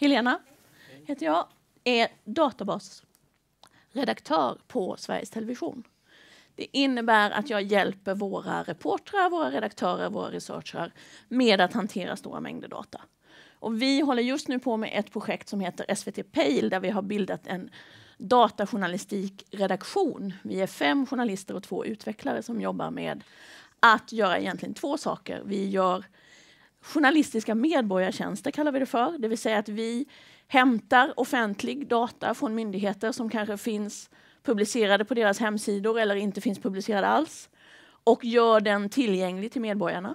Helena heter jag, är databasredaktör på Sveriges Television. Det innebär att jag hjälper våra reportrar, våra redaktörer, våra researchrar med att hantera stora mängder data. Och vi håller just nu på med ett projekt som heter SVT Pale där vi har bildat en datajournalistikredaktion. Vi är fem journalister och två utvecklare som jobbar med att göra egentligen två saker. Vi gör journalistiska medborgartjänster kallar vi det för, det vill säga att vi hämtar offentlig data från myndigheter som kanske finns publicerade på deras hemsidor eller inte finns publicerade alls och gör den tillgänglig till medborgarna.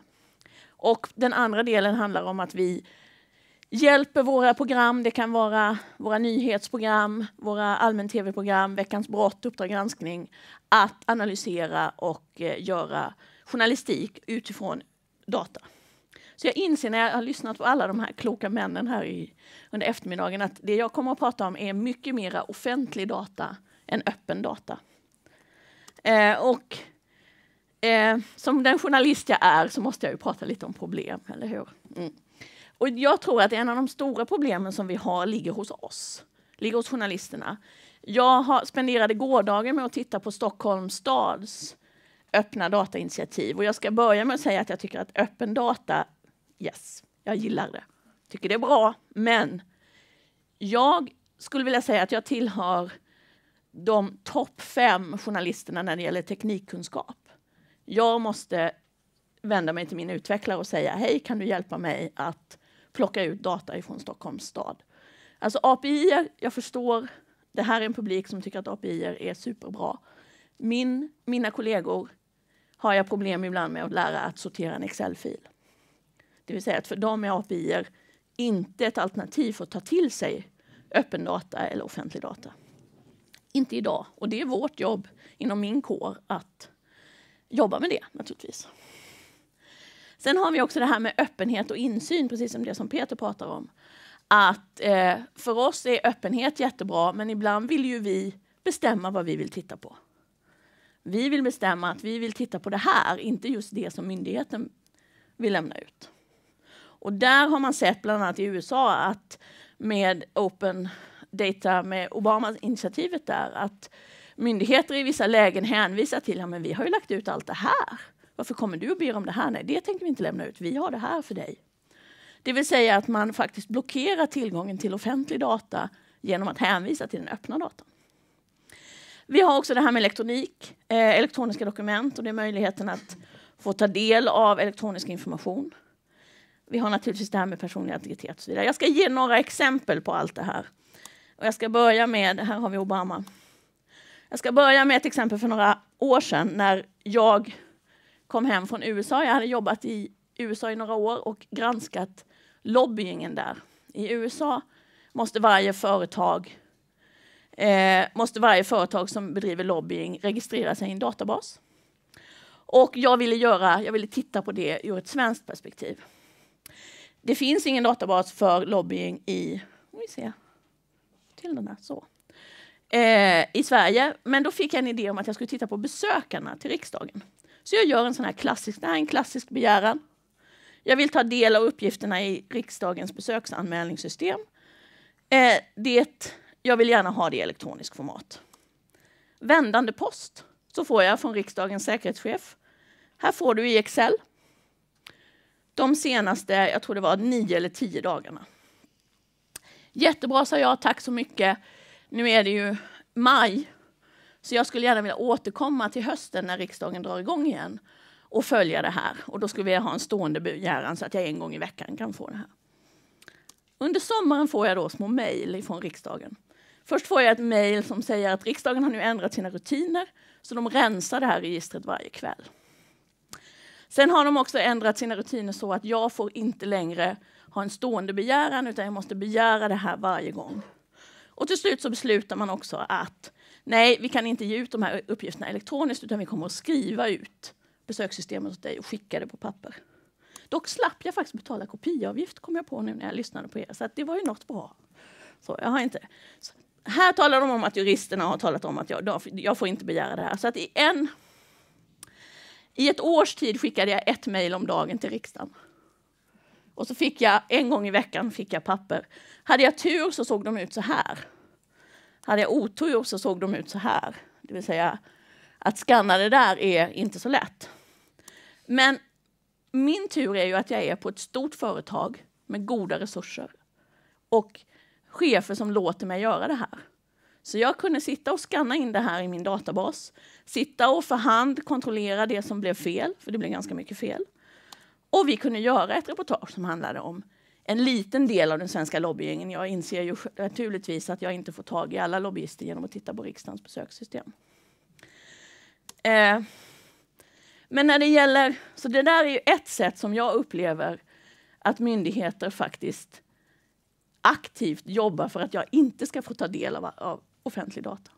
Och den andra delen handlar om att vi hjälper våra program, det kan vara våra nyhetsprogram, våra allmän-tv-program, Veckans brott, Uppdrag granskning, att analysera och eh, göra journalistik utifrån data. Så jag inser när jag har lyssnat på alla de här kloka männen här i, under eftermiddagen att det jag kommer att prata om är mycket mera offentlig data än öppen data. Eh, och eh, som den journalist jag är så måste jag ju prata lite om problem, eller hur? Mm. Och jag tror att en av de stora problemen som vi har ligger hos oss, ligger hos journalisterna. Jag har, spenderade gårdagen med att titta på Stockholms stads öppna datainitiativ. Och jag ska börja med att säga att jag tycker att öppen data yes, jag gillar det. Tycker det är bra, men jag skulle vilja säga att jag tillhör de topp fem journalisterna när det gäller teknikkunskap. Jag måste vända mig till min utvecklare och säga hej, kan du hjälpa mig att plocka ut data ifrån Stockholms stad? Alltså API, jag förstår, det här är en publik som tycker att API är superbra. Min, mina kollegor har jag problem ibland med att lära att sortera en Excel-fil. Det vill säga att för dem är API inte ett alternativ för att ta till sig öppen data eller offentlig data. Inte idag. Och det är vårt jobb inom min kår att jobba med det naturligtvis. Sen har vi också det här med öppenhet och insyn, precis som det som Peter pratar om. Att eh, för oss är öppenhet jättebra, men ibland vill ju vi bestämma vad vi vill titta på. Vi vill bestämma att vi vill titta på det här, inte just det som myndigheten vill lämna ut. Och där har man sett, bland annat i USA, att med Open Data, med Obamas initiativet där, att myndigheter i vissa lägen hänvisar till att ja, vi har ju lagt ut allt det här. Varför kommer du och ber om det här? Nej, det tänker vi inte lämna ut. Vi har det här för dig. Det vill säga att man faktiskt blockerar tillgången till offentlig data genom att hänvisa till den öppna datan. Vi har också det här med elektronik, eh, elektroniska dokument och det är möjligheten att få ta del av elektronisk information. Vi har naturligtvis det här med personlig integritet och så vidare. Jag ska ge några exempel på allt det här. Och jag ska börja med, här har vi Obama. Jag ska börja med ett exempel för några år sedan när jag kom hem från USA. Jag hade jobbat i USA i några år och granskat lobbyingen där. I USA måste varje företag, eh, måste varje företag som bedriver lobbying registrera sig i en databas. Och jag ville, göra, jag ville titta på det ur ett svenskt perspektiv. Det finns ingen databas för lobbying i... Vi ser. Till den här, så. Eh, i Sverige. Men då fick jag en idé om att jag skulle titta på besökarna till riksdagen. Så jag gör en sån här klassisk, det här är en klassisk begäran. Jag vill ta del av uppgifterna i riksdagens besöksanmälningssystem. Eh, det, jag vill gärna ha det i elektronisk format. Vändande post så får jag från riksdagens säkerhetschef. Här får du i Excel de senaste, jag tror det var nio eller tio dagarna. Jättebra, sa jag. Tack så mycket. Nu är det ju maj, så jag skulle gärna vilja återkomma till hösten när riksdagen drar igång igen och följa det här. Och då skulle jag ha en stående begäran så att jag en gång i veckan kan få det här. Under sommaren får jag då små mejl från riksdagen. Först får jag ett mejl som säger att riksdagen har nu ändrat sina rutiner så de rensar det här registret varje kväll. Sen har de också ändrat sina rutiner så att jag får inte längre ha en stående begäran utan jag måste begära det här varje gång. Och till slut så beslutar man också att nej, vi kan inte ge ut de här uppgifterna elektroniskt utan vi kommer att skriva ut besökssystemet åt dig och skicka det på papper. Dock slapp jag faktiskt betala kopiavgift kom jag på nu när jag lyssnade på er, så det var ju något bra. Så jag har inte. Så här talar de om att juristerna har talat om att jag, jag får inte begära det här. Så att i en i ett års tid skickade jag ett mejl om dagen till riksdagen. Och så fick jag en gång i veckan fick jag papper. Hade jag tur så såg de ut så här. Hade jag otur så såg de ut så här. Det vill säga att skanna det där är inte så lätt. Men min tur är ju att jag är på ett stort företag med goda resurser och chefer som låter mig göra det här. Så jag kunde sitta och skanna in det här i min databas, sitta och för hand kontrollera det som blev fel, för det blev ganska mycket fel. Och vi kunde göra ett reportage som handlade om en liten del av den svenska lobbyingen. Jag inser ju naturligtvis att jag inte får tag i alla lobbyister genom att titta på riksdagens besökssystem. Eh, men när det gäller... Så det där är ju ett sätt som jag upplever att myndigheter faktiskt aktivt jobbar för att jag inte ska få ta del av, av, offentlig data.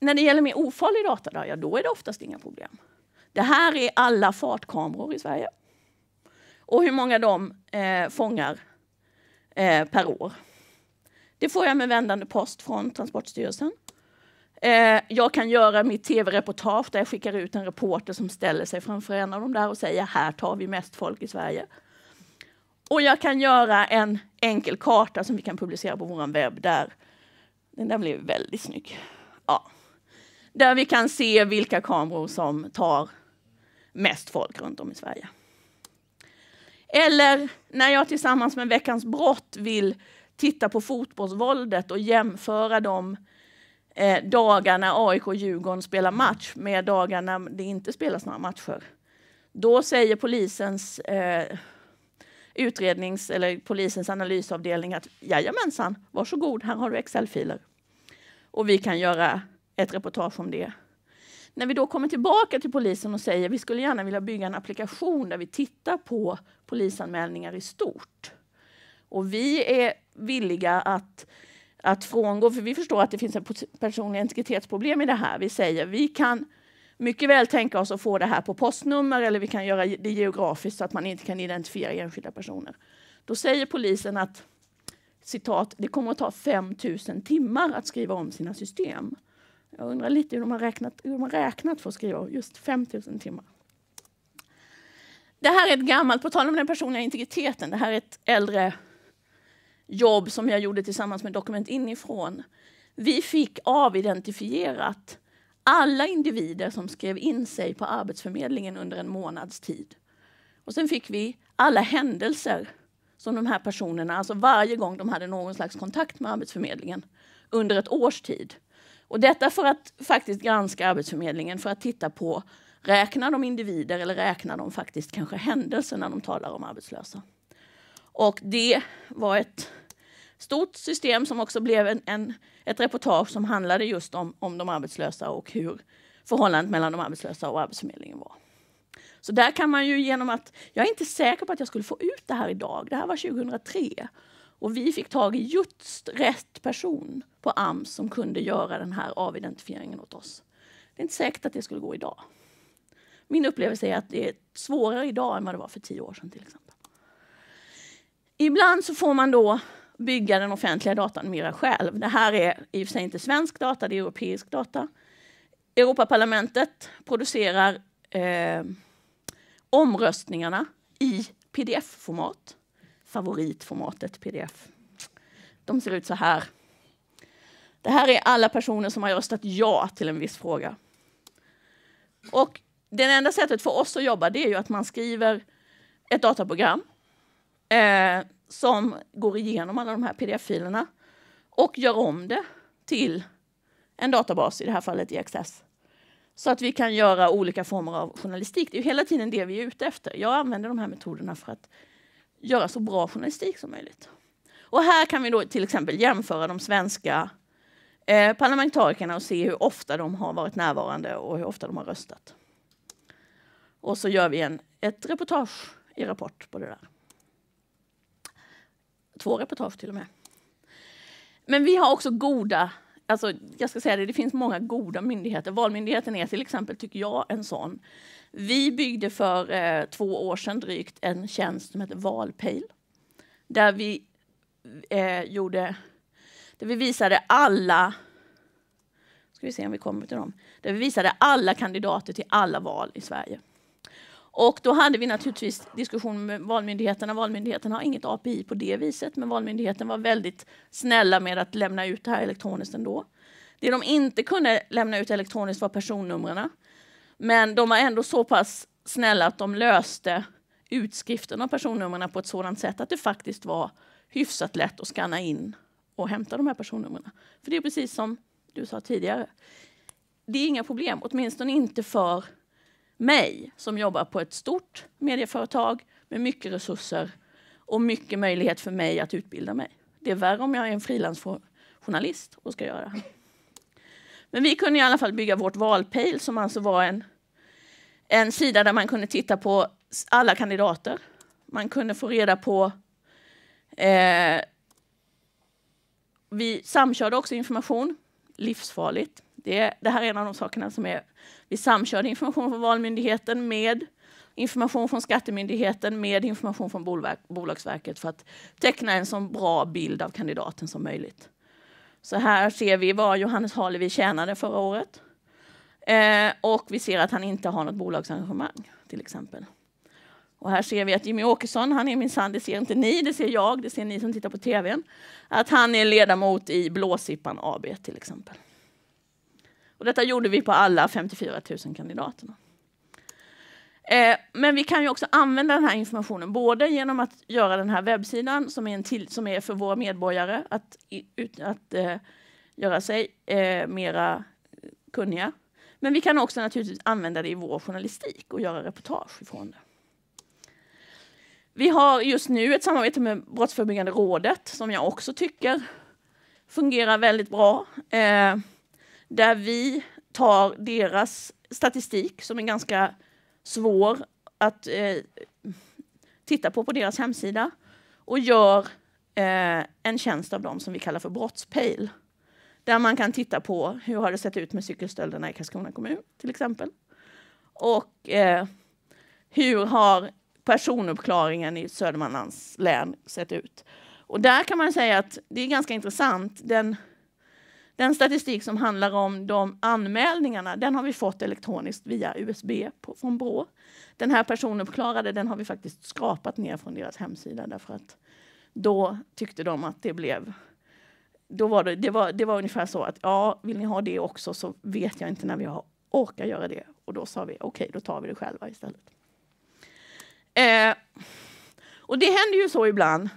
När det gäller mer ofarlig data, då, ja, då är det oftast inga problem. Det här är alla fartkameror i Sverige. Och hur många de eh, fångar eh, per år. Det får jag med vändande post från Transportstyrelsen. Eh, jag kan göra mitt tv-reportage där jag skickar ut en reporter som ställer sig framför en av dem där och säger här tar vi mest folk i Sverige. Och jag kan göra en enkel karta som vi kan publicera på vår webb där den där blev väldigt snygg. Ja. Där vi kan se vilka kameror som tar mest folk runt om i Sverige. Eller när jag tillsammans med Veckans brott vill titta på fotbollsvåldet och jämföra de eh, när AIK och Djurgården spelar match med dagar när det inte spelas några matcher. Då säger polisens eh, utrednings eller polisens analysavdelning att jajamensan, varsågod, här har du Excel-filer. Och vi kan göra ett reportage om det. När vi då kommer tillbaka till polisen och säger vi skulle gärna vilja bygga en applikation där vi tittar på polisanmälningar i stort. Och vi är villiga att, att frångå, för vi förstår att det finns ett personligt integritetsproblem i det här. Vi säger vi kan mycket väl tänka oss att få det här på postnummer eller vi kan göra det geografiskt så att man inte kan identifiera enskilda personer. Då säger polisen att citat, det kommer att ta 5000 timmar att skriva om sina system. Jag undrar lite hur de har räknat, hur de har räknat för att skriva just 5000 timmar. Det här är ett gammalt, på tal om den personliga integriteten, det här är ett äldre jobb som jag gjorde tillsammans med Dokument inifrån. Vi fick avidentifierat alla individer som skrev in sig på Arbetsförmedlingen under en månads tid. Och sen fick vi alla händelser som de här personerna, alltså varje gång de hade någon slags kontakt med Arbetsförmedlingen under ett års tid. Och detta för att faktiskt granska Arbetsförmedlingen för att titta på räknar de individer eller räknar de faktiskt kanske händelser när de talar om arbetslösa. Och det var ett stort system som också blev en, en, ett reportage som handlade just om, om de arbetslösa och hur förhållandet mellan de arbetslösa och Arbetsförmedlingen var. Så där kan man ju genom att... Jag är inte säker på att jag skulle få ut det här idag. Det här var 2003. Och vi fick tag i just rätt person på AMS som kunde göra den här avidentifieringen åt oss. Det är inte säkert att det skulle gå idag. Min upplevelse är att det är svårare idag än vad det var för tio år sedan till exempel. Ibland så får man då bygga den offentliga datan mera själv. Det här är i och för sig inte svensk data, det är europeisk data. Europaparlamentet producerar eh, omröstningarna i pdf-format. Favoritformatet pdf. De ser ut så här. Det här är alla personer som har röstat ja till en viss fråga. Och det enda sättet för oss att jobba det är ju att man skriver ett dataprogram eh, som går igenom alla de här pdf-filerna och gör om det till en databas, i det här fallet i Access. Så att vi kan göra olika former av journalistik. Det är ju hela tiden det vi är ute efter. Jag använder de här metoderna för att göra så bra journalistik som möjligt. Och här kan vi då till exempel jämföra de svenska eh, parlamentarikerna och se hur ofta de har varit närvarande och hur ofta de har röstat. Och så gör vi en, ett reportage i Rapport på det där. Två reportage till och med. Men vi har också goda, alltså jag ska säga det, det finns många goda myndigheter. Valmyndigheten är till exempel, tycker jag, en sån. Vi byggde för eh, två år sedan drygt en tjänst som heter Valpejl. Där vi eh, gjorde, där vi visade alla ska vi se om vi kommer till dem, där vi visade alla kandidater till alla val i Sverige. Och då hade vi naturligtvis diskussion med Valmyndigheten. Valmyndigheten har inget API på det viset, men Valmyndigheten var väldigt snälla med att lämna ut det här elektroniskt ändå. Det de inte kunde lämna ut elektroniskt var personnumren. Men de var ändå så pass snälla att de löste utskriften av personnumren på ett sådant sätt att det faktiskt var hyfsat lätt att skanna in och hämta de här personnumren. För det är precis som du sa tidigare. Det är inga problem, åtminstone inte för mig som jobbar på ett stort medieföretag med mycket resurser och mycket möjlighet för mig att utbilda mig. Det är värre om jag är en frilansjournalist och ska göra det Men vi kunde i alla fall bygga vårt valpejl som alltså var en, en sida där man kunde titta på alla kandidater. Man kunde få reda på eh, vi samkörde också information, livsfarligt det, det här är en av de sakerna som är... Vi samkörde information från Valmyndigheten med information från Skattemyndigheten med information från Bolverk, Bolagsverket för att teckna en så bra bild av kandidaten som möjligt. Så här ser vi vad Johannes Halevi tjänade förra året. Eh, och vi ser att han inte har något bolagsarrangemang till exempel. Och här ser vi att Jimmy Åkesson, han är minsann, det ser inte ni, det ser jag, det ser ni som tittar på tvn, att han är ledamot i Blåsippan AB till exempel. Och detta gjorde vi på alla 54 000 kandidaterna. Eh, men vi kan ju också använda den här informationen, både genom att göra den här webbsidan som är, en till, som är för våra medborgare att, ut, att eh, göra sig eh, mera kunniga. Men vi kan också naturligtvis använda det i vår journalistik och göra reportage ifrån det. Vi har just nu ett samarbete med Brottsförebyggande rådet som jag också tycker fungerar väldigt bra. Eh, där vi tar deras statistik som är ganska svår att eh, titta på på deras hemsida och gör eh, en tjänst av dem som vi kallar för brottspejl. Där man kan titta på hur har det sett ut med cykelstölderna i Karlskrona kommun till exempel. Och eh, hur har personuppklaringen i Södermanlands län sett ut? Och där kan man säga att det är ganska intressant. Den den statistik som handlar om de anmälningarna, den har vi fått elektroniskt via USB på, från Brå. Den här personuppklarade, den har vi faktiskt skrapat ner från deras hemsida därför att då tyckte de att det blev då var det, det, var, det var ungefär så att ja, vill ni ha det också så vet jag inte när vi har, orkar göra det. Och då sa vi okej, okay, då tar vi det själva istället. Eh, och det händer ju så ibland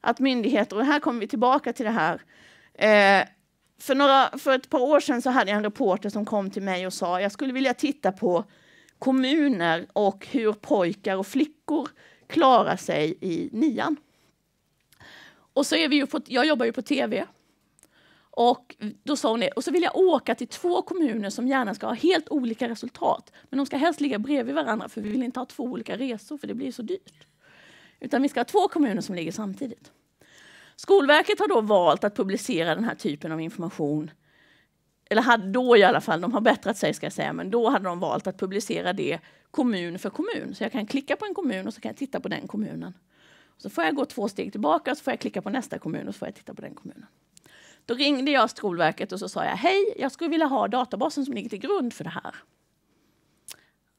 att myndigheter, och här kommer vi tillbaka till det här, eh, för, några, för ett par år sedan så hade jag en reporter som kom till mig och sa jag skulle vilja titta på kommuner och hur pojkar och flickor klarar sig i nian. Och så är vi ju på, jag jobbar ju på tv. Och då sa hon det. Och så vill jag åka till två kommuner som gärna ska ha helt olika resultat. Men de ska helst ligga bredvid varandra för vi vill inte ha två olika resor för det blir så dyrt. Utan vi ska ha två kommuner som ligger samtidigt. Skolverket har då valt att publicera den här typen av information eller hade då i alla fall, de har bättrat sig ska jag säga, men då hade de valt att publicera det kommun för kommun. Så jag kan klicka på en kommun och så kan jag titta på den kommunen. Så får jag gå två steg tillbaka och så får jag klicka på nästa kommun och så får jag titta på den kommunen. Då ringde jag Skolverket och så sa jag, hej, jag skulle vilja ha databasen som ligger till grund för det här.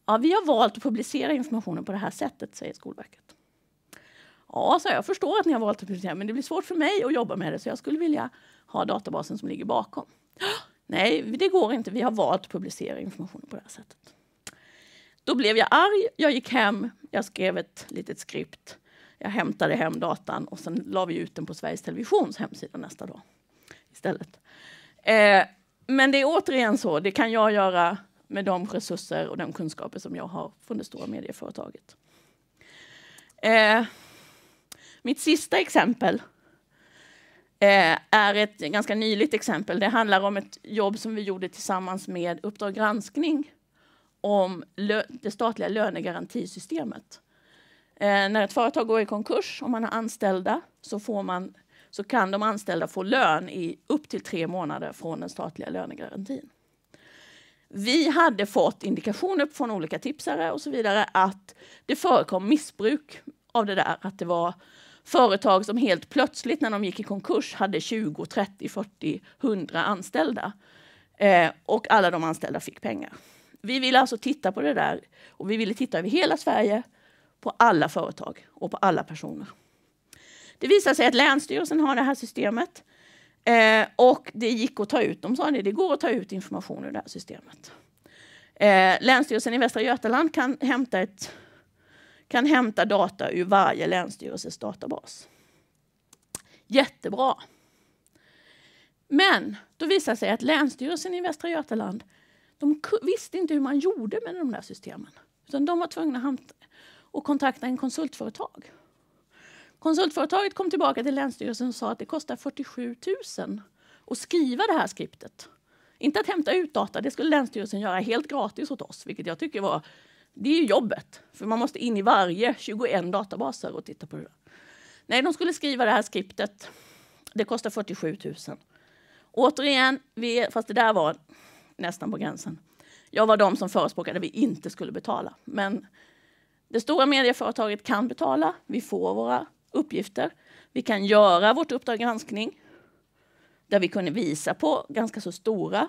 Ja, vi har valt att publicera informationen på det här sättet, säger Skolverket. Ja, så alltså, jag förstår att ni har valt att prioritera, men det blir svårt för mig att jobba med det, så jag skulle vilja ha databasen som ligger bakom. Nej, det går inte. Vi har valt att publicera informationen på det här sättet. Då blev jag arg. Jag gick hem. Jag skrev ett litet skript. Jag hämtade hem datan och sen la vi ut den på Sveriges Televisions hemsida nästa dag istället. Eh, men det är återigen så, det kan jag göra med de resurser och de kunskaper som jag har från det stora medieföretaget. Eh, mitt sista exempel eh, är ett ganska nyligt exempel. Det handlar om ett jobb som vi gjorde tillsammans med Uppdrag granskning om det statliga lönegarantisystemet. Eh, när ett företag går i konkurs, och man har anställda, så, får man, så kan de anställda få lön i upp till tre månader från den statliga lönegarantin. Vi hade fått indikationer från olika tipsare och så vidare att det förekom missbruk av det där. Att det var företag som helt plötsligt när de gick i konkurs hade 20, 30, 40, 100 anställda. Eh, och alla de anställda fick pengar. Vi ville alltså titta på det där och vi ville titta över hela Sverige på alla företag och på alla personer. Det visade sig att Länsstyrelsen har det här systemet eh, och det gick att ta ut. De sa att det går att ta ut information ur det här systemet. Eh, Länsstyrelsen i Västra Götaland kan hämta ett kan hämta data ur varje länsstyrelses databas. Jättebra! Men då visade sig att Länsstyrelsen i Västra Götaland de visste inte hur man gjorde med de där systemen. Utan de var tvungna att kontakta en konsultföretag. Konsultföretaget kom tillbaka till Länsstyrelsen och sa att det kostar 47 000 att skriva det här skriptet. Inte att hämta ut data, det skulle Länsstyrelsen göra helt gratis åt oss, vilket jag tycker var det är ju jobbet, för man måste in i varje 21 databaser och titta på det. Nej, de skulle skriva det här skriptet. Det kostar 47 000. Återigen, vi, fast det där var nästan på gränsen. Jag var de som förespråkade att vi inte skulle betala. Men det stora medieföretaget kan betala. Vi får våra uppgifter. Vi kan göra vårt Uppdrag granskning där vi kunde visa på ganska så stora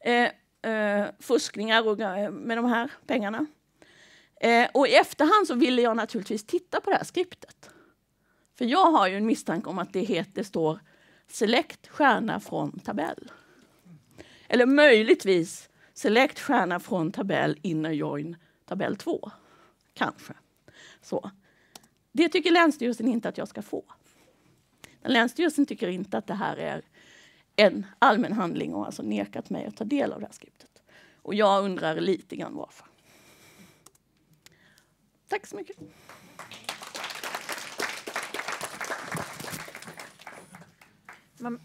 eh, eh, fuskningar och, eh, med de här pengarna. Eh, och i efterhand så ville jag naturligtvis titta på det här skriptet. För jag har ju en misstanke om att det, heter, det står Select stjärna från tabell. Eller möjligtvis Select stjärna från tabell inner join tabell 2. Kanske. Så. Det tycker Länsstyrelsen inte att jag ska få. Länsstyrelsen tycker inte att det här är en allmän handling och alltså nekat mig att ta del av det här skriptet. Och jag undrar lite grann varför. Tack så mycket. Man,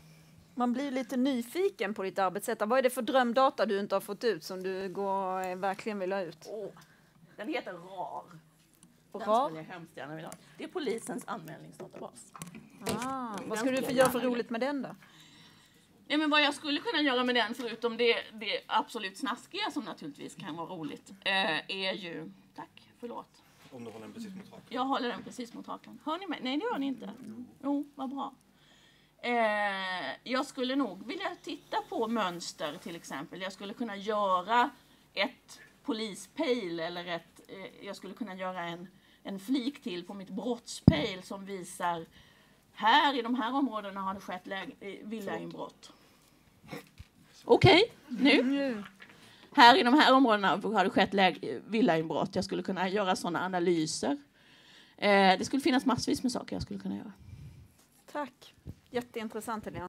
man blir lite nyfiken på ditt arbetssätt. Vad är det för drömdata du inte har fått ut som du går, eh, verkligen vill ha ut? Oh, den heter RAR. Den RAR? jag hemskt gärna vilja ha. Det är polisens anmälningsdatabas. Ah, vad ska du göra för roligt med den då? Ja, men vad jag skulle kunna göra med den, förutom det, det absolut snaskiga som naturligtvis kan vara roligt, eh, är ju... Tack, förlåt. Om du håller den precis mot hakan? Jag håller den precis mot hakan. Hör ni mig? Nej, det gör ni inte. Jo, jo vad bra. Eh, jag skulle nog vilja titta på mönster till exempel. Jag skulle kunna göra ett polispejl eller ett, eh, jag skulle kunna göra en, en flik till på mitt brottspejl som visar här i de här områdena har det skett villainbrott. Okej, okay. nu. Här i de här områdena har det skett villainbrott. Jag skulle kunna göra sådana analyser. Eh, det skulle finnas massvis med saker jag skulle kunna göra. Tack. Jätteintressant, Helena.